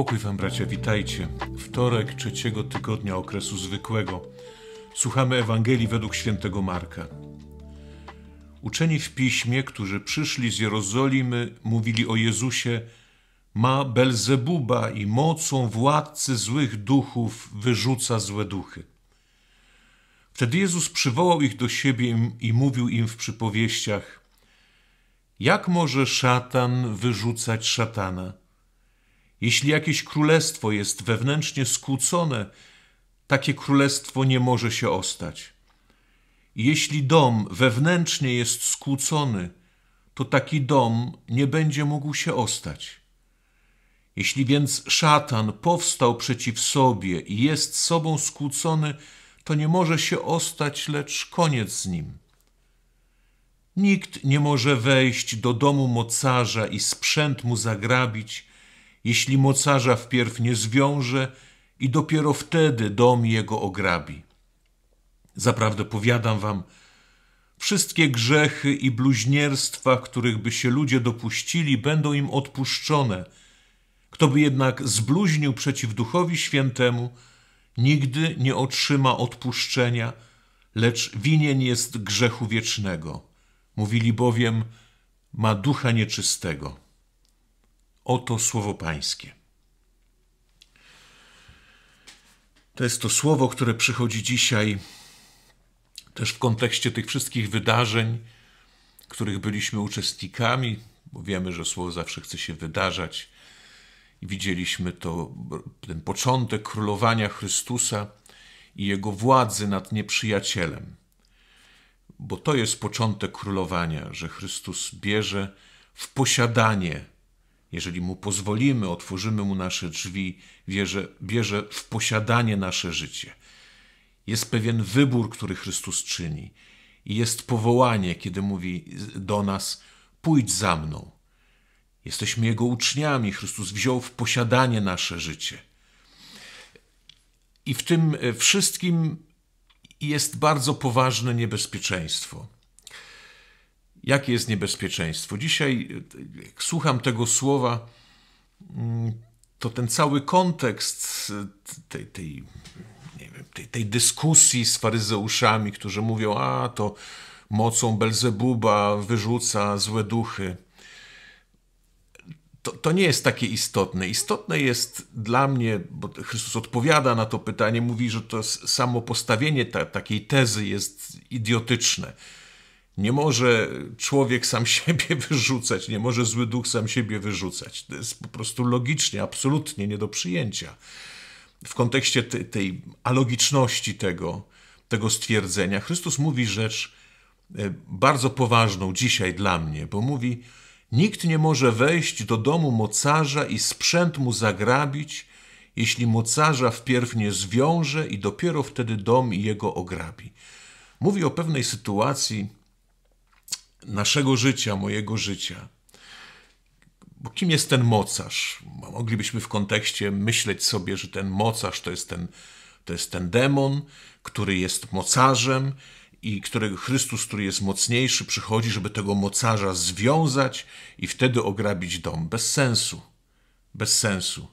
Pokój wam, bracia, witajcie. Wtorek trzeciego tygodnia okresu zwykłego. Słuchamy Ewangelii według świętego Marka. Uczeni w piśmie, którzy przyszli z Jerozolimy, mówili o Jezusie: Ma Belzebuba i mocą władcy złych duchów wyrzuca złe duchy. Wtedy Jezus przywołał ich do siebie i mówił im w przypowieściach: Jak może szatan wyrzucać szatana? Jeśli jakieś królestwo jest wewnętrznie skłócone, takie królestwo nie może się ostać. Jeśli dom wewnętrznie jest skłócony, to taki dom nie będzie mógł się ostać. Jeśli więc szatan powstał przeciw sobie i jest sobą skłócony, to nie może się ostać, lecz koniec z nim. Nikt nie może wejść do domu mocarza i sprzęt mu zagrabić, jeśli mocarza wpierw nie zwiąże i dopiero wtedy dom jego ograbi. Zaprawdę powiadam wam, wszystkie grzechy i bluźnierstwa, których by się ludzie dopuścili, będą im odpuszczone. Kto by jednak zbluźnił przeciw Duchowi Świętemu, nigdy nie otrzyma odpuszczenia, lecz winien jest grzechu wiecznego. Mówili bowiem, ma ducha nieczystego. Oto słowo Pańskie. To jest to słowo, które przychodzi dzisiaj też w kontekście tych wszystkich wydarzeń, których byliśmy uczestnikami, bo wiemy, że słowo zawsze chce się wydarzać. I widzieliśmy to, ten początek królowania Chrystusa i jego władzy nad nieprzyjacielem. Bo to jest początek królowania, że Chrystus bierze w posiadanie jeżeli mu pozwolimy, otworzymy mu nasze drzwi, bierze w posiadanie nasze życie. Jest pewien wybór, który Chrystus czyni, i jest powołanie, kiedy mówi do nas: pójdź za mną. Jesteśmy Jego uczniami. Chrystus wziął w posiadanie nasze życie. I w tym wszystkim jest bardzo poważne niebezpieczeństwo jakie jest niebezpieczeństwo. Dzisiaj, e, jak słucham tego słowa, mm, to ten cały kontekst e, tej, tej, wiem, tej, tej dyskusji z faryzeuszami, którzy mówią, a to mocą Belzebuba wyrzuca złe duchy. To, to, nie jest takie istotne. Istotne jest dla mnie, bo Chrystus odpowiada na to pytanie, mówi, że to samo postawienie ta, takiej tezy jest idiotyczne nie może człowiek sam siebie wyrzucać, nie może zły duch sam siebie wyrzucać. To jest po prostu logicznie, absolutnie nie do przyjęcia. W kontekście tej, tej alogiczności tego, tego stwierdzenia, Chrystus mówi rzecz e, bardzo poważną dzisiaj dla mnie, bo mówi: Nikt nie może wejść do domu mocarza i sprzęt mu zagrabić, jeśli mocarza wpierw nie zwiąże i dopiero wtedy dom jego ograbi. Mówi o pewnej sytuacji, naszego życia, mojego życia. Bo kim jest ten mocarz? Moglibyśmy w kontekście myśleć sobie, że ten mocarz to jest ten, to jest ten demon, który jest mocarzem i którego Chrystus, który jest mocniejszy, przychodzi, żeby tego mocarza związać i wtedy ograbić dom. Bez sensu. Bez sensu.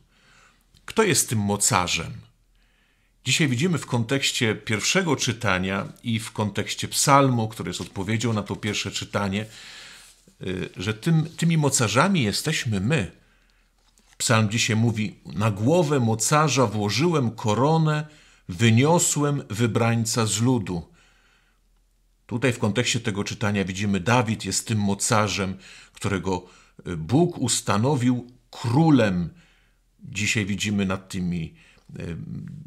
Kto jest tym mocarzem? Dzisiaj widzimy w kontekście pierwszego czytania i w kontekście psalmu, który jest odpowiedzią na to pierwsze czytanie, y, że tym, tymi mocarzami jesteśmy my. Psalm dzisiaj mówi: Na głowę mocarza włożyłem koronę, wyniosłem wybrańca z ludu. Tutaj w kontekście tego czytania widzimy, Dawid jest tym mocarzem, którego y, Bóg ustanowił królem. Dzisiaj widzimy nad tymi Y,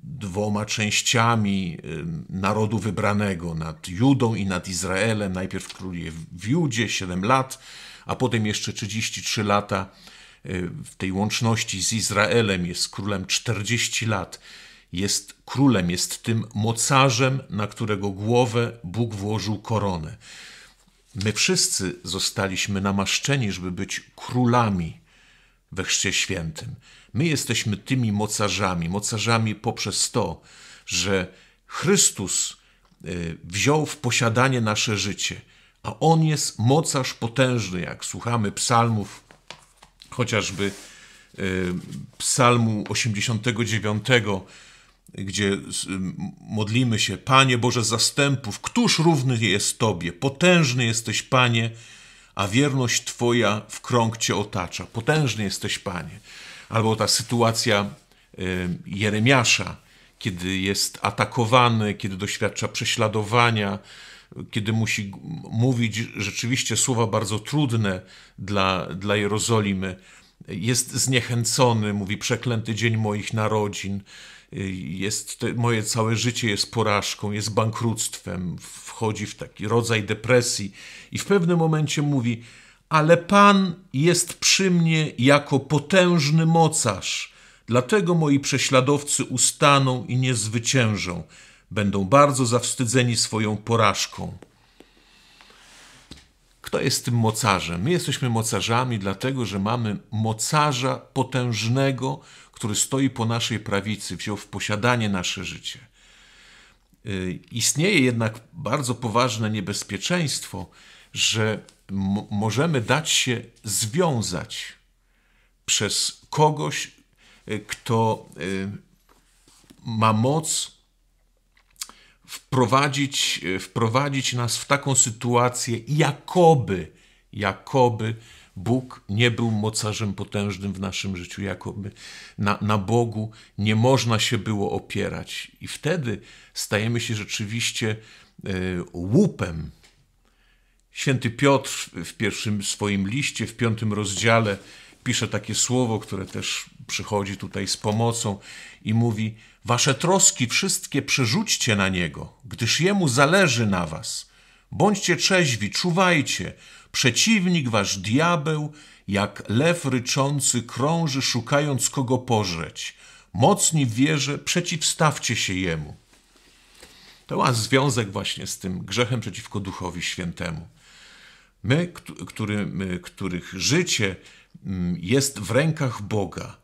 dwoma częściami y, narodu wybranego nad Judą i nad Izraelem. Najpierw króluje w Judzie 7 lat, a potem jeszcze 33 lata y, w tej łączności z Izraelem jest królem 40 lat. Jest królem, jest tym mocarzem, na którego głowę Bóg włożył koronę. My wszyscy zostaliśmy namaszczeni, żeby być królami we Chrzcie Świętym. My jesteśmy tymi mocarzami, mocarzami poprzez to, że Chrystus e, wziął w posiadanie nasze życie, a On jest mocarz potężny, jak słuchamy psalmów, chociażby e, psalmu 89, gdzie modlimy się, Panie Boże zastępów, któż równy jest Tobie? Potężny jesteś, Panie, a wierność Twoja w krąg Cię otacza. Potężny jesteś, Panie. Albo ta sytuacja Jeremiasza, kiedy jest atakowany, kiedy doświadcza prześladowania, kiedy musi mówić rzeczywiście słowa bardzo trudne dla, dla Jerozolimy. Jest zniechęcony, mówi: Przeklęty dzień moich narodzin jest, moje całe życie jest porażką, jest bankructwem, wchodzi w taki rodzaj depresji i w pewnym momencie mówi, ale Pan jest przy mnie jako potężny mocarz, dlatego moi prześladowcy ustaną i nie zwyciężą, będą bardzo zawstydzeni swoją porażką. Kto jest tym mocarzem? My jesteśmy mocarzami, dlatego że mamy mocarza potężnego, który stoi po naszej prawicy, wziął w posiadanie nasze życie. Y, istnieje jednak bardzo poważne niebezpieczeństwo, że możemy dać się związać przez kogoś, y, kto y, ma moc wprowadzić, e, wprowadzić nas w taką sytuację, jakoby, jakoby Bóg nie był mocarzem potężnym w naszym życiu, jakoby na, na Bogu nie można się było opierać. I wtedy stajemy się rzeczywiście e, łupem. Święty Piotr w pierwszym swoim liście, w piątym rozdziale, pisze takie słowo, które też przychodzi tutaj z pomocą i mówi: Wasze troski wszystkie przerzućcie na Niego, gdyż Jemu zależy na Was. Bądźcie trzeźwi, czuwajcie. Przeciwnik wasz diabeł, jak lew ryczący, krąży, szukając kogo pożreć. Mocni w wierze, przeciwstawcie się Jemu. To ma związek właśnie z tym grzechem przeciwko Duchowi Świętemu. My, który, których życie mm, jest w rękach Boga,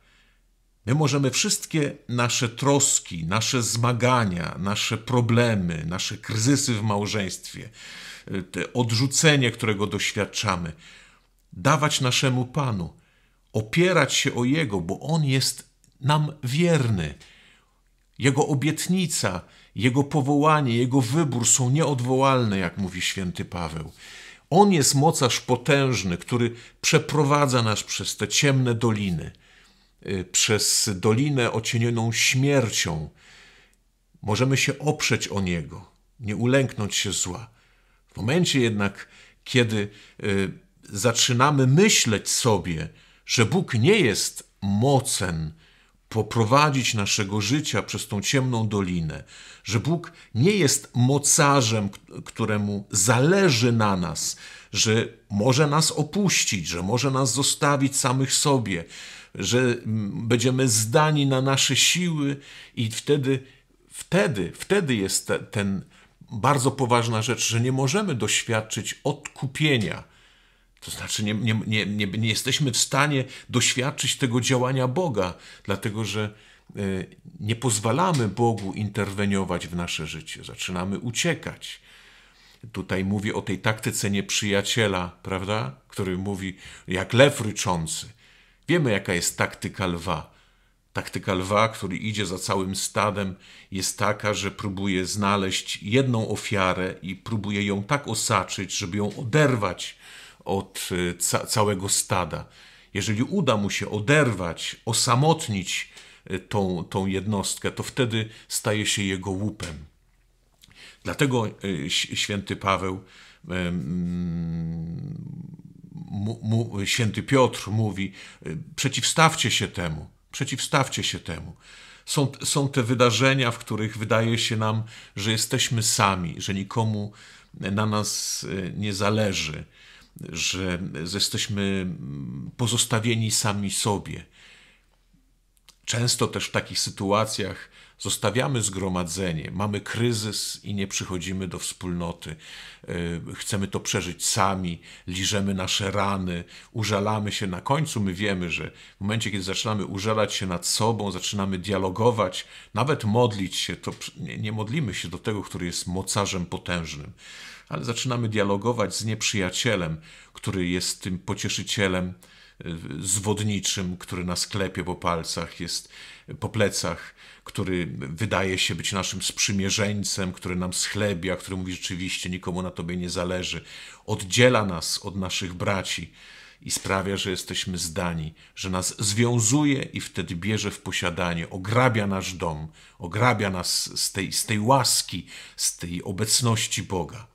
My możemy wszystkie nasze troski, nasze zmagania, nasze problemy, nasze kryzysy w małżeństwie, y, te odrzucenie, którego doświadczamy, dawać naszemu Panu, opierać się o Jego, bo On jest nam wierny. Jego obietnica, Jego powołanie, Jego wybór są nieodwołalne, jak mówi święty Paweł. On jest mocarz potężny, który przeprowadza nas przez te ciemne doliny. Y, przez dolinę ocienioną śmiercią, możemy się oprzeć o Niego, nie ulęknąć się zła. W momencie jednak, kiedy y, zaczynamy myśleć sobie, że Bóg nie jest mocen poprowadzić naszego życia przez tą ciemną dolinę, że Bóg nie jest mocarzem, któremu zależy na nas, że może nas opuścić, że może nas zostawić samych sobie, że będziemy zdani na nasze siły i wtedy, wtedy, wtedy jest te, ten bardzo poważna rzecz, że nie możemy doświadczyć odkupienia. To znaczy, nie, nie, nie, nie, jesteśmy w stanie doświadczyć tego działania Boga, dlatego że e, nie pozwalamy Bogu interweniować w nasze życie, zaczynamy uciekać tutaj mówi o tej taktyce nieprzyjaciela, prawda? Który mówi jak lew ryczący. Wiemy, jaka jest taktyka lwa. Taktyka lwa, który idzie za całym stadem, jest taka, że próbuje znaleźć jedną ofiarę i próbuje ją tak osaczyć, żeby ją oderwać od e, ca całego stada. Jeżeli uda mu się oderwać, osamotnić e, tą, tą jednostkę, to wtedy staje się jego łupem. Dlatego e, święty Paweł, e, święty Piotr mówi: e, przeciwstawcie się temu, przeciwstawcie się temu. Są, są te wydarzenia, w których wydaje się nam, że jesteśmy sami, że nikomu na nas nie zależy, że jesteśmy pozostawieni sami sobie. Często też w takich sytuacjach zostawiamy zgromadzenie, mamy kryzys i nie przychodzimy do wspólnoty, e, chcemy to przeżyć sami, liżemy nasze rany, użalamy się. Na końcu my wiemy, że w momencie, kiedy zaczynamy użalać się nad sobą, zaczynamy dialogować, nawet modlić się, to nie modlimy się do tego, który jest mocarzem potężnym, ale zaczynamy dialogować z nieprzyjacielem, który jest tym pocieszycielem, zwodniczym, który na sklepie po palcach jest, po plecach, który wydaje się być naszym sprzymierzeńcem, który nam schlebia, który mówi rzeczywiście nikomu na tobie nie zależy, oddziela nas od naszych braci i sprawia, że jesteśmy zdani, że nas związuje i wtedy bierze w posiadanie, ograbia nasz dom, ograbia nas z tej, z tej łaski, z tej obecności Boga.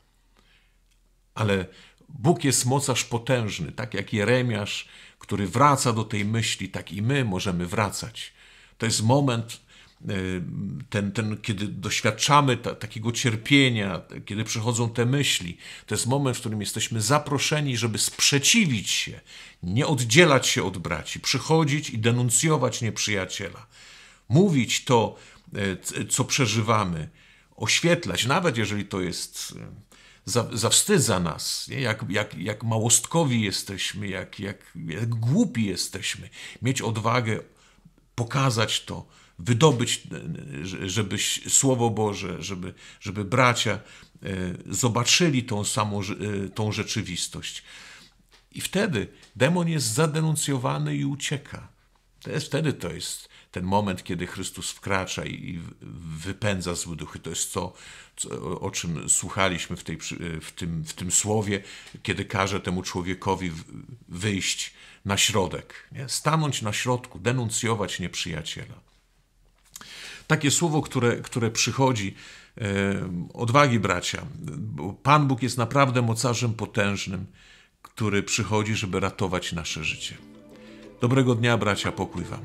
Ale Bóg jest mocarz potężny, tak jak Jeremiasz, który wraca do tej myśli, tak i my możemy wracać. To jest moment, y, ten, ten, kiedy doświadczamy ta, takiego cierpienia, kiedy przychodzą te myśli, to jest moment, w którym jesteśmy zaproszeni, żeby sprzeciwić się, nie oddzielać się od braci, przychodzić i denuncjować nieprzyjaciela, mówić to, y, co przeżywamy, oświetlać, nawet jeżeli to jest y, zawstydza nas, nie? Jak, jak, jak małostkowi jesteśmy, jak, jak, jak głupi jesteśmy. Mieć odwagę pokazać to, wydobyć, e, żeby Słowo Boże, żeby, żeby bracia e, zobaczyli tą samą e, tą rzeczywistość. I wtedy demon jest zadenuncjowany i ucieka. To jest wtedy to jest ten moment, kiedy Chrystus wkracza i wypędza złe duchy. To jest to, co, o czym słuchaliśmy w, tej, w, tym, w tym słowie, kiedy każe temu człowiekowi wyjść na środek, nie? stanąć na środku, denuncjować nieprzyjaciela. Takie słowo, które, które przychodzi, e, odwagi bracia. Pan Bóg jest naprawdę mocarzem potężnym, który przychodzi, żeby ratować nasze życie. Dobrego dnia, bracia, pokój wam.